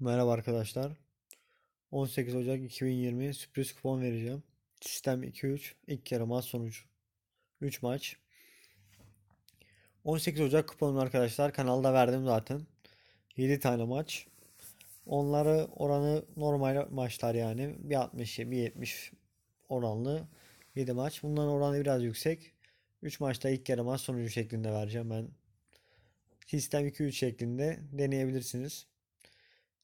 Merhaba arkadaşlar. 18 Ocak 2020 sürpriz kupon vereceğim. Sistem 2-3. ilk kere maç sonucu. 3 maç. 18 Ocak kuponunu arkadaşlar kanalda verdim zaten. 7 tane maç. Onları oranı normal maçlar yani. 1.60'ı 1.70 oranlı 7 maç. Bunların oranı biraz yüksek. 3 maçta ilk kere maç sonucu şeklinde vereceğim ben. Sistem 2-3 şeklinde deneyebilirsiniz.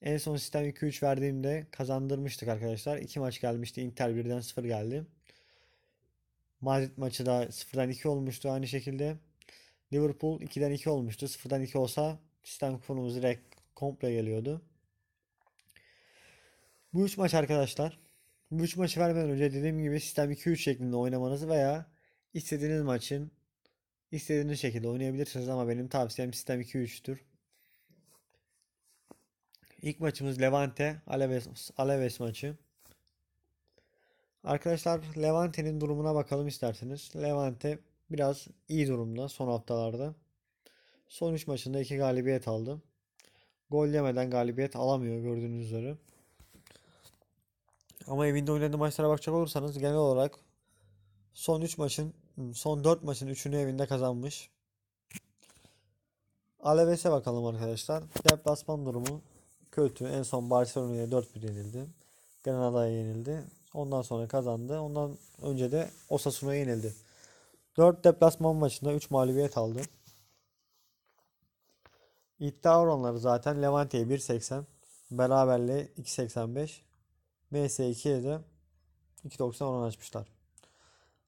En son sistem 2-3 verdiğimde kazandırmıştık arkadaşlar. 2 maç gelmişti. Inter 1'den 0 geldi. Madrid maçı da 0'dan 2 olmuştu aynı şekilde. Liverpool 2'den 2 olmuştu. 0'dan 2 olsa sistem kuponumuz direkt komple geliyordu. Bu 3 maç arkadaşlar. Bu 3 maçı vermeden önce dediğim gibi sistem 2-3 şeklinde oynamanızı veya istediğiniz maçın istediğiniz şekilde oynayabilirsiniz ama benim tavsiyem sistem 2-3'tür. İlk maçımız Levante Alaves, Alaves maçı. Arkadaşlar Levante'nin durumuna bakalım isterseniz. Levante biraz iyi durumda son haftalarda. Son 3 maçında 2 galibiyet aldı. Gol yemeden galibiyet alamıyor gördüğünüz üzere. Ama evinde oynadığı maçlara bakacak olursanız genel olarak son 3 maçın son 4 maçın 3'ünü evinde kazanmış. Alaves'e bakalım arkadaşlar. Deplasman durumu Költü en son Barcelona'ya 4-1 yenildi. Granada'ya yenildi. Ondan sonra kazandı. Ondan önce de Osasuna yenildi. 4 deplasman maçında 3 mağlubiyet aldı. İddia oranları zaten Levante'ye 1.80, beraberliğe 2.85, MS2'ye de 2.90 oran açmışlar.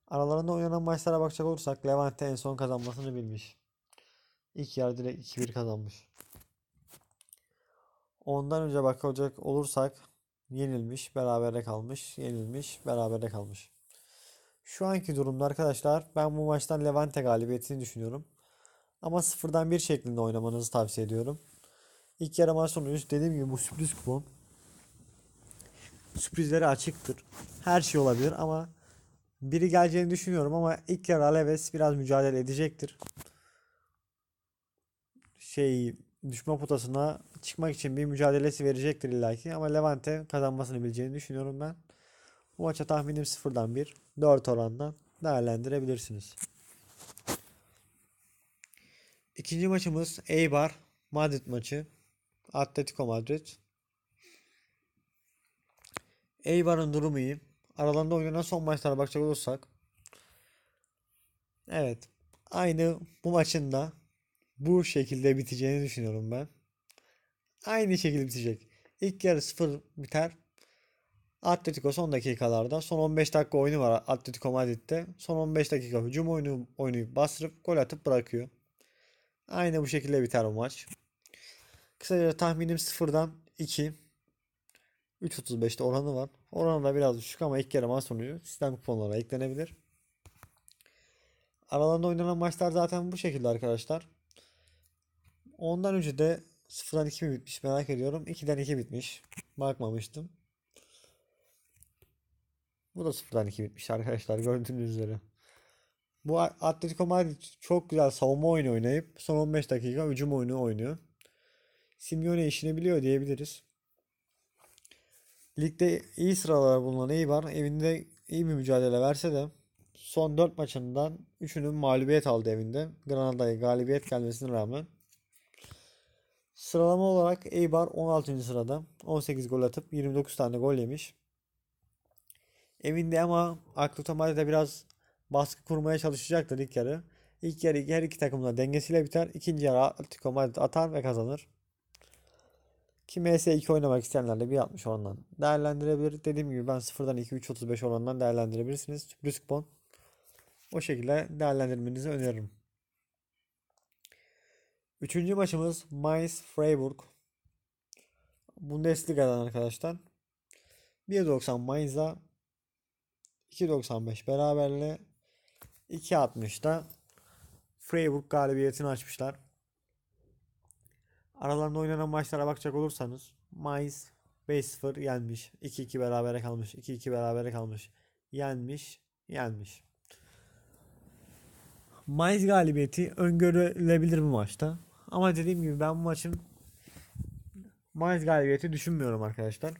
Aralarında oynanan maçlara bakacak olursak Levante en son kazanmasını bilmiş. İlk yarı direkt 2-1 kazanmış. Ondan önce bakacak olursak yenilmiş, berabere kalmış, yenilmiş, berabere kalmış. Şu anki durumda arkadaşlar ben bu maçtan Levante galibiyetini düşünüyorum. Ama sıfırdan bir şeklinde oynamanızı tavsiye ediyorum. İlk yarı maç sonucu dediğim gibi bu sürpriz kupon. Sürprizleri açıktır. Her şey olabilir ama biri geleceğini düşünüyorum ama ilk yarı Alaves biraz mücadele edecektir. Şey düşme potasına çıkmak için bir mücadelesi verecektir illaki. Ama Levante kazanmasını bileceğini düşünüyorum ben. Bu maça tahminim 0'dan 1. 4 orandan değerlendirebilirsiniz. İkinci maçımız Eibar Madrid maçı. Atletico Madrid. Eibar'ın durumu iyi. Aralarında oynanan son maçlara bakacak olursak. Evet. Aynı bu maçında bu şekilde biteceğini düşünüyorum ben. Aynı şekilde bitecek. İlk yarı sıfır biter. Atletico son dakikalarda son 15 dakika oyunu var Atletico Madrid'de. Son 15 dakika hücum oyunu oynayıp bastırıp gol atıp bırakıyor. Aynı bu şekilde biter bu maç. Kısaca tahminim 0'dan 2. 3.35'te oranı var. Oranı da biraz düşük ama ilk yarı maç sonucu sistem kuponlara eklenebilir. Aralarında oynanan maçlar zaten bu şekilde arkadaşlar. Ondan önce de 0'dan 2 mi bitmiş merak ediyorum. 2'den 2 bitmiş. Bakmamıştım. Bu da 0'dan 2 bitmiş arkadaşlar gördüğünüz üzere. Bu Atletico Madrid çok güzel savunma oyunu oynayıp son 15 dakika hücum oyunu oynuyor. Simeone işini biliyor diyebiliriz. Ligde iyi sıralar bulunan Eibar evinde iyi bir mücadele verse de son 4 maçından 3'ünün mağlubiyet aldı evinde. Granada'ya galibiyet gelmesine rağmen Sıralama olarak Eibar 16. sırada 18 gol atıp 29 tane gol yemiş. Evinde ama Aklut'a Madrid'e biraz baskı kurmaya çalışacaktır ilk yarı. İlk yarı her iki takımla dengesiyle biter. İkinci yarı Atletico Madrid atar ve kazanır. Ki MS2 oynamak isteyenler de 1.60 oranından değerlendirebilir. Dediğim gibi ben 0'dan 2.3.35 oranından değerlendirebilirsiniz. Sürpriz kupon. O şekilde değerlendirmenizi öneririm. Üçüncü maçımız Mainz Freiburg. Bundesliga'dan arkadaşlar. 1.90 Mainz'a 2.95 beraberle 2.60'da Freiburg galibiyetini açmışlar. Aralarında oynanan maçlara bakacak olursanız Mainz 5-0 yenmiş. 2-2 berabere kalmış. 2-2 berabere kalmış. Yenmiş. Yenmiş. Mainz galibiyeti öngörülebilir bir maçta. Ama dediğim gibi ben bu maçın Mainz galibiyeti düşünmüyorum arkadaşlar.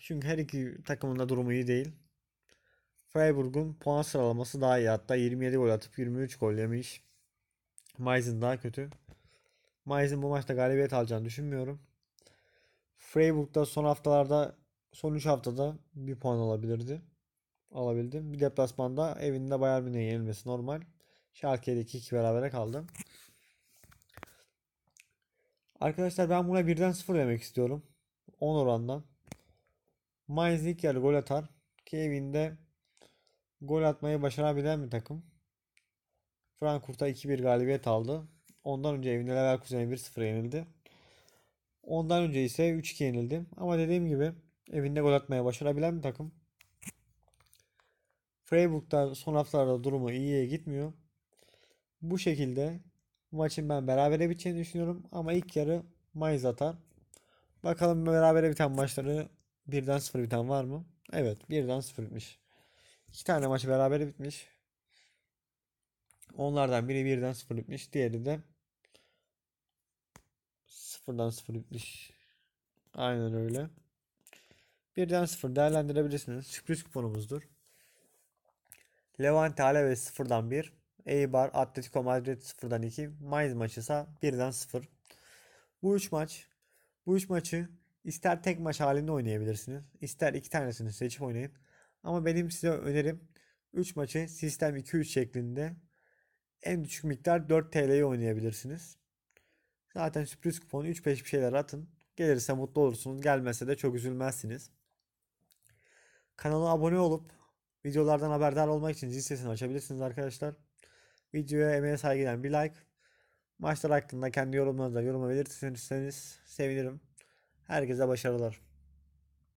Çünkü her iki takımın da durumu iyi değil. Freiburg'un puan sıralaması daha iyi. Hatta 27 gol atıp 23 gol yemiş. Mainz'in daha kötü. Mainz'in bu maçta galibiyet alacağını düşünmüyorum. Freiburg'da son haftalarda son 3 haftada bir puan alabilirdi. Alabildi. Bir deplasmanda evinde Bayern Münih'e yenilmesi normal. Schalke'deki 2 berabere kaldı. Arkadaşlar ben buna birden sıfır demek istiyorum. 10 orandan. Mainziker gol atar. Kevin de gol atmayı başarabilen bir takım. Frankfurt'a 2-1 galibiyet aldı. Ondan önce evinde Leverkusen'e 1-0 yenildi. Ondan önce ise 3-2 yenildi. Ama dediğim gibi evinde gol atmaya başarabilen bir takım. Freiburg'da son haftalarda durumu iyiye gitmiyor. Bu şekilde bu maçın ben berabere biteceğini düşünüyorum ama ilk yarı Mainz atar. Bakalım berabere biten maçları birden sıfır biten var mı? Evet birden sıfır bitmiş. İki tane maçı berabere bitmiş. Onlardan biri birden sıfır bitmiş. Diğeri de sıfırdan sıfır bitmiş. Aynen öyle. Birden sıfır değerlendirebilirsiniz. Sürpriz kuponumuzdur. Levante Aleve sıfırdan bir. Eibar, Atletico Madrid 0'dan 2, Mainz maçı ise 1'den 0. Bu 3 maç, bu 3 maçı ister tek maç halinde oynayabilirsiniz, ister iki tanesini seçip oynayın. Ama benim size önerim 3 maçı sistem 2-3 şeklinde en düşük miktar 4 TL'ye oynayabilirsiniz. Zaten sürpriz kuponu 3-5 bir şeyler atın. Gelirse mutlu olursunuz. Gelmese de çok üzülmezsiniz. Kanala abone olup videolardan haberdar olmak için zil sesini açabilirsiniz arkadaşlar. Videoya emeğe saygıdan bir like. Maçlar hakkında kendi yorumlarınızı yoruma belirtirseniz sevinirim. Herkese başarılar.